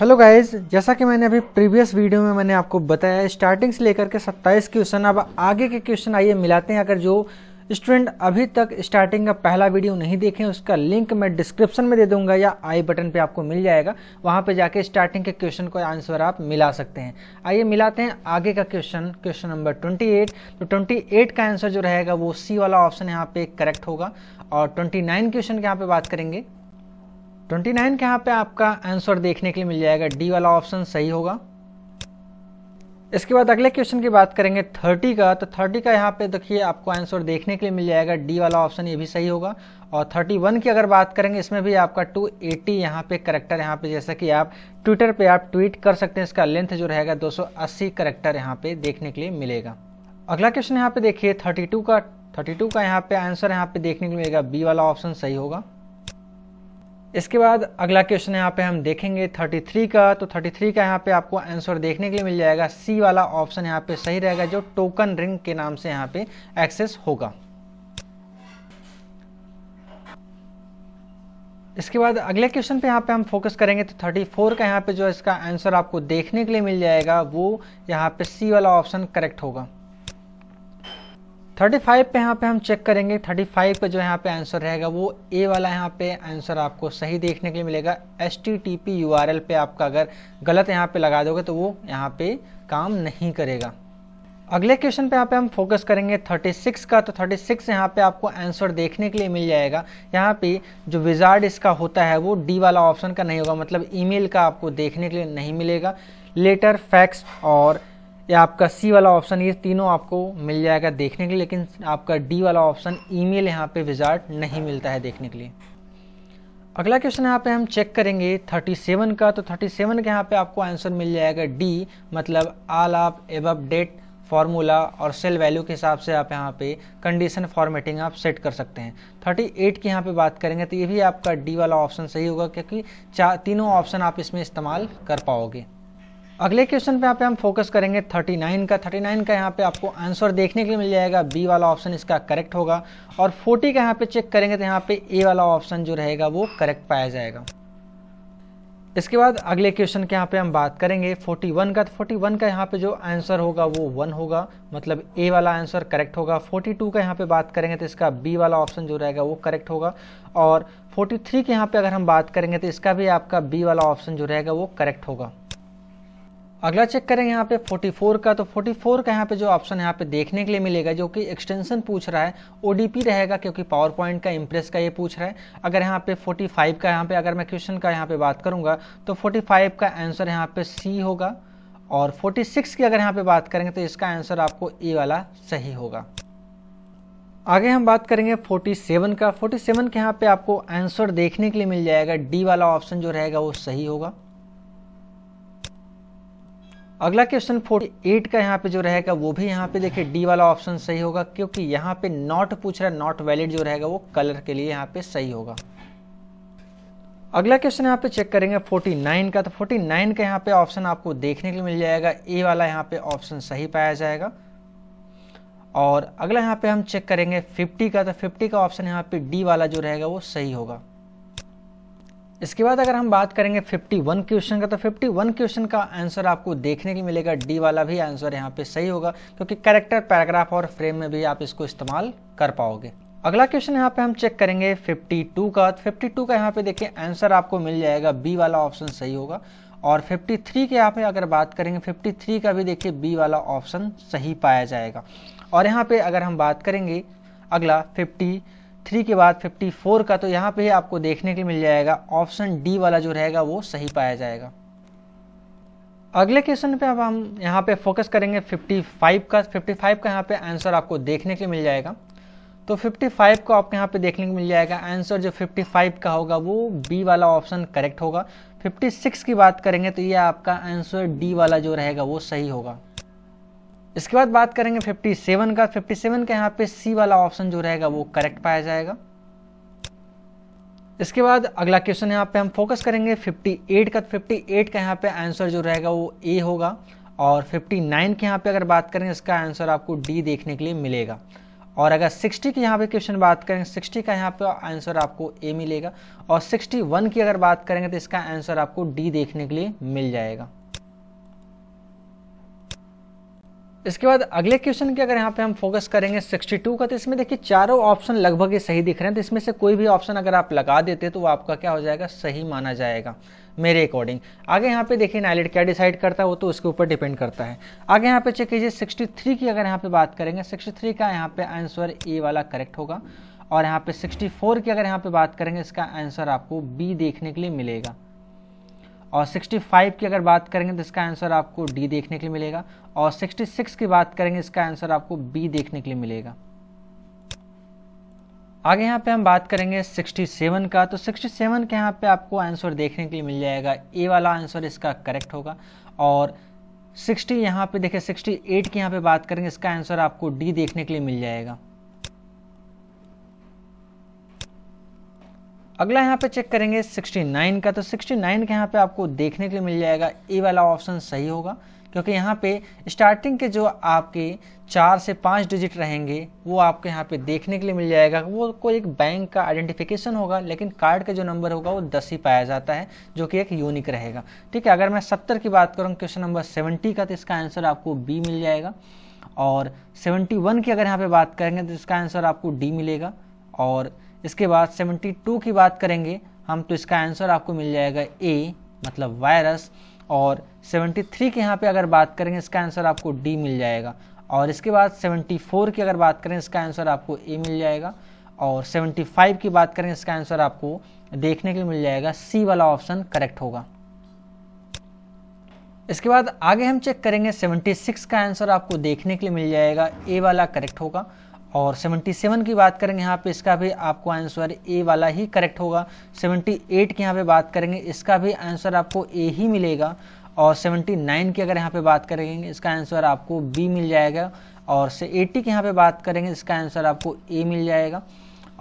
hello guys जैसा कि मैंने अभी प्रीवियस वीडियो में मैंने आपको बताया स्टार्टिंग से लेकर के 27 क्वेश्चन अब आगे के क्वेश्चन आइए मिलाते हैं अगर जो स्टूडेंट अभी तक स्टार्टिंग का पहला वीडियो नहीं देखे उसका लिंक मैं डिस्क्रिप्शन में दे दूंगा या आई बटन पे आपको मिल जाएगा वहां पे जाके स्टार्टिंग के क्वेश्चन को आंसर आप मिला सकते हैं आइए मिलाते हैं आगे का क्वेश्चन क्वेश्चन नंबर 28 तो 28 का आंसर जो रहेगा वो सी वाला ऑप्शन यहाँ पे करेक्ट होगा और ट्वेंटी क्वेश्चन की यहाँ पे बात करेंगे ट्वेंटी नाइन के यहाँ पे आपका आंसर देखने के लिए मिल जाएगा डी वाला ऑप्शन सही होगा इसके बाद अगले क्वेश्चन की बात करेंगे थर्टी का तो थर्टी का यहाँ पे देखिए आपको आंसर देखने के लिए मिल जाएगा डी वाला ऑप्शन ये भी सही होगा और थर्टी वन की अगर बात करेंगे इसमें भी आपका टू एटी यहाँ पे करेक्टर यहाँ पे जैसा कि आप ट्विटर पे आप ट्वीट कर सकते हैं इसका लेंथ जो रहेगा दो सौ अस्सी करेक्टर यहाँ पे देखने के लिए मिलेगा अगला क्वेश्चन यहाँ पे देखिए थर्टी टू का थर्टी टू का यहाँ पे आंसर यहाँ पे देखने के लिए मिलेगा बी वाला ऑप्शन सही होगा इसके बाद अगला क्वेश्चन यहाँ पे हम देखेंगे 33 का तो 33 का यहाँ पे आपको आंसर देखने के लिए मिल जाएगा सी वाला ऑप्शन यहाँ पे सही रहेगा जो टोकन रिंग के नाम से यहाँ पे एक्सेस होगा इसके बाद अगले क्वेश्चन पे यहाँ पे हम फोकस करेंगे तो 34 का यहाँ पे जो इसका आंसर आपको देखने के लिए मिल जाएगा वो यहाँ पे सी वाला ऑप्शन करेक्ट होगा 35 पे यहाँ पे हम चेक करेंगे 35 पे जो यहाँ पे आंसर रहेगा वो ए वाला यहाँ पे आंसर आपको सही देखने के लिए मिलेगा S T T P U R L पे आपका अगर गलत यहाँ पे लगा दोगे तो वो यहाँ पे काम नहीं करेगा अगले क्वेश्चन पे यहाँ पे हम फोकस करेंगे 36 का तो 36 सिक्स यहाँ पे आपको आंसर देखने के लिए मिल जाएगा यहाँ पे जो विजार्ड इसका होता है वो डी वाला ऑप्शन का नहीं होगा मतलब ईमेल का आपको देखने के लिए नहीं मिलेगा लेटर फैक्स और या आपका सी वाला ऑप्शन ये तीनों आपको मिल जाएगा देखने के लिए लेकिन आपका डी वाला ऑप्शन ईमेल यहाँ पे विजार्ट नहीं मिलता है देखने के लिए अगला क्वेश्चन यहाँ पे हम चेक करेंगे 37 का तो 37 के यहाँ पे आपको आंसर मिल जाएगा डी मतलब आल आप एब डेट फार्मूला और सेल वैल्यू के हिसाब से आप यहाँ पे कंडीशन फॉर्मेटिंग आप सेट कर सकते हैं 38 की यहाँ पे बात करेंगे तो ये भी आपका डी वाला ऑप्शन सही होगा क्योंकि तीनों ऑप्शन आप इसमें इस्तेमाल कर पाओगे अगले क्वेश्चन पे यहाँ पे हम फोकस करेंगे 39 का 39 का यहाँ पे आपको आंसर देखने के लिए मिल जाएगा बी वाला ऑप्शन इसका करेक्ट होगा और 40 का यहाँ पे चेक करेंगे तो यहाँ पे ए वाला ऑप्शन जो रहेगा वो करेक्ट पाया जाएगा इसके बाद अगले क्वेश्चन के यहाँ पे हम बात करेंगे 41 का तो 41 का यहाँ पे जो आंसर होगा वो वन होगा मतलब ए वाला आंसर करेक्ट होगा 42 का यहाँ पे बात करेंगे तो इसका बी वाला ऑप्शन जो रहेगा वो करेक्ट होगा और 43 के यहाँ पे अगर हम बात करेंगे तो इसका भी आपका बी वाला ऑप्शन जो रहेगा वो करेक्ट होगा अगला चेक करें यहाँ पे 44 का तो 44 का यहाँ पे जो ऑप्शन यहाँ पे देखने के लिए मिलेगा जो कि एक्सटेंशन पूछ रहा है ओ रहेगा क्योंकि पावर पॉइंट का इम्प्रेस का ये पूछ रहा है अगर यहाँ पे 45 का यहाँ पे अगर मैं क्वेश्चन का यहाँ पे बात करूँगा तो 45 का आंसर यहाँ पे सी होगा और 46 की अगर यहाँ पे बात करेंगे तो इसका आंसर आपको ए वाला सही होगा आगे हम बात करेंगे 47 का 47 के यहाँ पे आपको आंसर देखने के लिए मिल जाएगा डी वाला ऑप्शन जो रहेगा वो सही होगा अगला क्वेश्चन फोर्टी एट का यहाँ पे जो रहेगा वो भी यहाँ पे देखिए डी वाला ऑप्शन सही होगा क्योंकि यहाँ पे नॉट पूछ रहा है नॉट वैलिड जो रहेगा वो कलर के लिए यहाँ पे सही होगा अगला क्वेश्चन यहाँ पे चेक करेंगे 49 का तो 49 का यहाँ पे ऑप्शन आपको देखने के लिए मिल जाएगा ए वाला यहाँ पे ऑप्शन सही पाया जाएगा और अगला यहाँ पे हम चेक करेंगे 50 का तो 50 का ऑप्शन यहाँ पे डी वाला जो रहेगा वो सही होगा इसके बाद अगर हम बात करेंगे 51 क्वेश्चन का तो 51 क्वेश्चन का आंसर आपको देखने के मिलेगा डी वाला भी आंसर यहाँ पे सही होगा क्योंकि कैरेक्टर पैराग्राफ और फ्रेम में भी आप इसको इस्तेमाल कर पाओगे अगला क्वेश्चन यहाँ पे हम चेक करेंगे 52 का 52 तो का यहाँ पे देखिए आंसर आपको मिल जाएगा बी वाला ऑप्शन सही होगा और 53 के यहाँ पे अगर बात करेंगे 53 का भी देखिए बी वाला ऑप्शन सही पाया जाएगा और यहाँ पे अगर हम बात करेंगे अगला फिफ्टी 53 के बाद फिफ्टी फोर का तो यहाँ पे ही आपको देखने के लिए मिल जाएगा ऑप्शन डी वाला जो रहेगा वो सही पाया जाएगा अगले क्वेश्चन पे अब हम यहाँ पे फोकस करेंगे 55 का 55 का यहाँ पे आंसर आपको देखने के लिए मिल जाएगा तो 55 को आपको यहाँ पे देखने को मिल जाएगा आंसर जो 55 का होगा वो बी वाला ऑप्शन करेक्ट होगा 56 की बात करेंगे तो ये आपका आंसर डी वाला जो रहेगा वो सही होगा इसके बाद बात करेंगे 57 का 57 का यहाँ पे सी वाला ऑप्शन जो रहेगा वो करेक्ट पाया जाएगा इसके बाद अगला क्वेश्चन यहाँ पे हम फोकस करेंगे 58 का 58 का यहाँ पे आंसर जो रहेगा वो ए होगा और 59 के यहाँ पे अगर बात करें इसका आंसर आपको डी देखने के लिए मिलेगा और अगर 60 के यहाँ पे क्वेश्चन बात करें 60 का यहाँ पे आंसर आपको ए मिलेगा और 61 की अगर बात करेंगे तो इसका आंसर आपको डी देखने के लिए मिल जाएगा इसके बाद अगले क्वेश्चन की अगर यहाँ पे हम फोकस करेंगे 62 का तो इसमें देखिए चारों ऑप्शन लगभग ही सही दिख रहे हैं तो इसमें से कोई भी ऑप्शन अगर आप लगा देते तो वो आपका क्या हो जाएगा सही माना जाएगा मेरे अकॉर्डिंग आगे यहाँ पे देखिए नाइलेट क्या डिसाइड करता है वो तो उसके ऊपर डिपेंड करता है आगे यहाँ पे चेक कीजिए सिक्सटी की अगर यहाँ पे बात करेंगे थ्री का यहाँ पे आंसर ए वाला करेक्ट होगा और यहाँ पे फोर की अगर यहाँ पे बात करेंगे इसका आंसर आपको बी देखने के लिए मिलेगा और 65 की अगर बात करेंगे तो इसका आंसर आपको डी देखने के लिए मिलेगा और 66 की बात करेंगे इसका आंसर आपको बी देखने के लिए मिलेगा आगे यहाँ पे हम बात करेंगे 67 का तो 67 के यहाँ पे आपको आंसर देखने के लिए मिल जाएगा ए वाला आंसर इसका करेक्ट होगा और 60 यहाँ पे देखिए 68 की यहाँ पे बात करेंगे इसका आंसर आपको डी देखने के लिए मिल जाएगा अगला यहाँ पे चेक करेंगे 69 का तो 69 के यहाँ पे आपको देखने के लिए मिल जाएगा ए वाला ऑप्शन सही होगा क्योंकि यहाँ पे स्टार्टिंग के जो आपके चार से पाँच डिजिट रहेंगे वो आपको यहाँ पे देखने के लिए मिल जाएगा वो कोई एक बैंक का आइडेंटिफिकेशन होगा लेकिन कार्ड का जो नंबर होगा वो दस ही पाया जाता है जो कि एक यूनिक रहेगा ठीक है अगर मैं सत्तर की बात करूँ क्वेश्चन नंबर सेवेंटी का तो इसका आंसर आपको बी मिल जाएगा और सेवेंटी वन की अगर यहाँ पे बात करेंगे तो इसका आंसर आपको डी मिलेगा और इसके बाद 72 की बात करेंगे हम तो इसका आंसर आपको मिल जाएगा ए मतलब वायरस और 73 के यहाँ पे अगर बात करेंगे इसका आंसर आपको डी मिल जाएगा और इसके बाद 74 की अगर बात करें इसका आंसर आपको ए मिल जाएगा और 75 की बात करें इसका आंसर आपको देखने के लिए मिल जाएगा सी वाला ऑप्शन करेक्ट होगा इसके बाद आगे हम चेक करेंगे 76 का आंसर आपको देखने के लिए मिल जाएगा ए वाला करेक्ट होगा और 77 की बात करेंगे यहाँ पे इसका भी आपको आंसर ए वाला ही करेक्ट होगा 78 की यहाँ पे बात करेंगे इसका भी आंसर आपको ए ही मिलेगा और 79 की अगर यहाँ पे बात करेंगे इसका आंसर आपको बी मिल जाएगा और से 80 की यहाँ पे बात करेंगे इसका आंसर आपको ए मिल जाएगा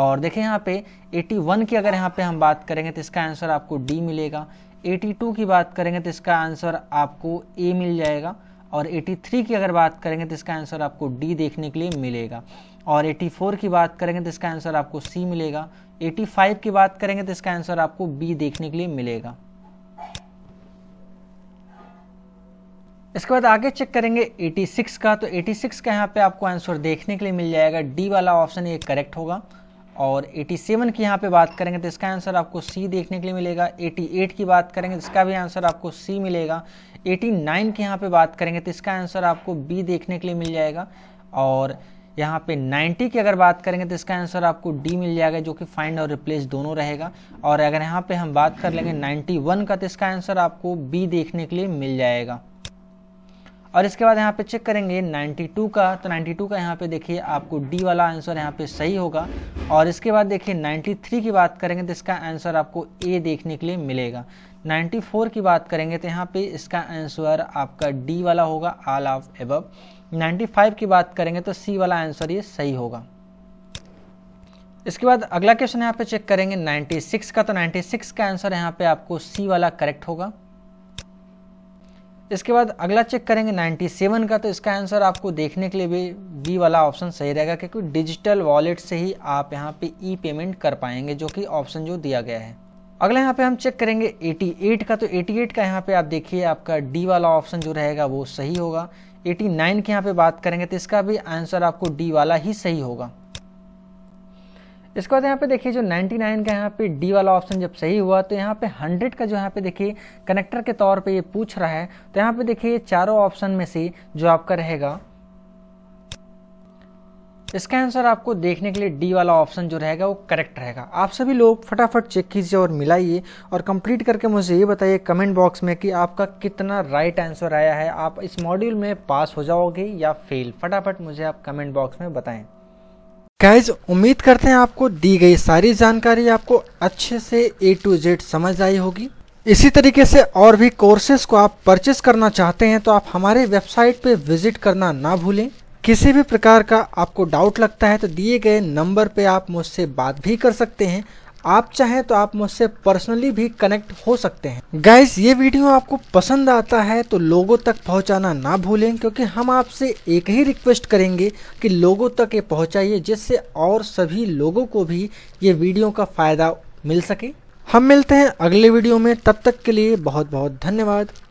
और देखें यहाँ पे 81 की अगर यहाँ पे हम बात करेंगे तो इसका आंसर आपको डी मिलेगा 82 की बात करेंगे तो इसका आंसर आपको ए मिल जाएगा और 83 की अगर बात करेंगे तो इसका आंसर आपको डी देखने के लिए मिलेगा और 84 की बात करेंगे तो इसका आंसर आपको सी मिलेगा 85 की बात करेंगे तो इसका आंसर आपको बी देखने के लिए मिलेगा इसके बाद आगे चेक करेंगे 86 का तो 86 का यहाँ पे आपको आंसर देखने के लिए मिल जाएगा डी वाला ऑप्शन ये करेक्ट होगा और 87 की यहाँ पे बात करेंगे तो इसका आंसर आपको सी देखने के लिए मिलेगा 88 की बात करेंगे तो इसका भी आंसर आपको सी मिलेगा 89 की यहाँ पे बात करेंगे तो इसका आंसर आपको बी देखने के लिए मिल जाएगा और यहाँ पे 90 की अगर बात करेंगे तो इसका आंसर आपको डी मिल जाएगा जो कि फाइंड और रिप्लेस दोनों रहेगा और अगर यहाँ पे हम बात कर लेंगे 91 का तो इसका आंसर आपको बी देखने के लिए मिल जाएगा और इसके बाद यहाँ पे चेक करेंगे 92 का तो 92 का यहाँ पे देखिए आपको डी वाला आंसर यहाँ पे सही होगा और इसके बाद देखिए 93 की बात करेंगे तो इसका आंसर आपको ए देखने के लिए मिलेगा 94 की बात करेंगे तो यहाँ पे इसका आंसर आपका डी वाला होगा आल ऑफ एब 95 की बात करेंगे तो सी वाला आंसर ये सही होगा इसके बाद अगला क्वेश्चन यहाँ पे चेक करेंगे 96 का तो 96 का आंसर यहाँ पे आपको सी वाला करेक्ट होगा इसके बाद अगला चेक करेंगे 97 का तो इसका आंसर आपको देखने के लिए भी बी वाला ऑप्शन सही रहेगा क्योंकि डिजिटल वॉलेट से ही आप यहाँ पे ई पेमेंट कर पाएंगे जो कि ऑप्शन जो दिया गया है अगला यहाँ पे हम चेक करेंगे 88 का तो 88 का यहाँ पे आप देखिए आपका डी वाला ऑप्शन जो रहेगा वो सही होगा 89 की यहाँ पे बात करेंगे तो इसका भी आंसर आपको डी वाला ही सही होगा इसके बाद यहाँ पे देखिए जो 99 का यहाँ पे डी वाला ऑप्शन जब सही हुआ तो यहाँ पे 100 का जो यहाँ पे देखिए कनेक्टर के तौर पे ये पूछ रहा है तो यहाँ पे देखिए चारों ऑप्शन में से जो आपका रहेगा इसका आंसर आपको देखने के लिए डी वाला ऑप्शन जो रहेगा वो करेक्ट रहेगा आप सभी लोग फटाफट चेक कीजिए और मिलाइए और कंप्लीट करके मुझे ये बताइए कमेंट बॉक्स में कि आपका कितना राइट आंसर आया है आप इस मॉड्यूल में पास हो जाओगे या फेल फटाफट मुझे आप कमेंट बॉक्स में बताएं गाइज उम्मीद करते हैं आपको दी गई सारी जानकारी आपको अच्छे से ए टू जेड समझ आई होगी इसी तरीके से और भी कोर्सेज को आप परचेस करना चाहते हैं तो आप हमारे वेबसाइट पे विजिट करना ना भूलें किसी भी प्रकार का आपको डाउट लगता है तो दिए गए नंबर पे आप मुझसे बात भी कर सकते हैं आप चाहें तो आप मुझसे पर्सनली भी कनेक्ट हो सकते हैं गाइस ये वीडियो आपको पसंद आता है तो लोगों तक पहुंचाना ना भूलें क्योंकि हम आपसे एक ही रिक्वेस्ट करेंगे कि लोगों तक ये पहुंचाइए जिससे और सभी लोगों को भी ये वीडियो का फ़ायदा मिल सके हम मिलते हैं अगले वीडियो में तब तक के लिए बहुत बहुत धन्यवाद